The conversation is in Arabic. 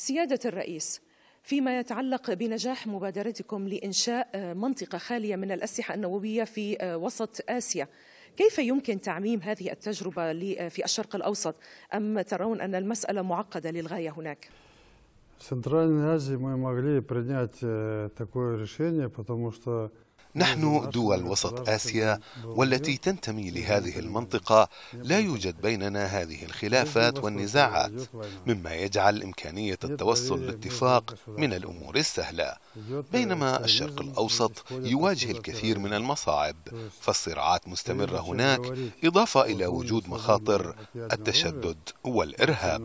سيادة الرئيس فيما يتعلق بنجاح مبادرتكم لإنشاء منطقة خالية من الأسلحة النووية في وسط آسيا كيف يمكن تعميم هذه التجربة في الشرق الأوسط أم ترون أن المسألة معقدة للغاية هناك؟ В Центральной Азии мы могли принять такое решение, потому что نحن دول وسط آسيا والتي تنتمي لهذه المنطقة لا يوجد بيننا هذه الخلافات والنزاعات مما يجعل إمكانية التوصل لاتفاق من الأمور السهلة بينما الشرق الأوسط يواجه الكثير من المصاعب فالصراعات مستمرة هناك إضافة إلى وجود مخاطر التشدد والإرهاب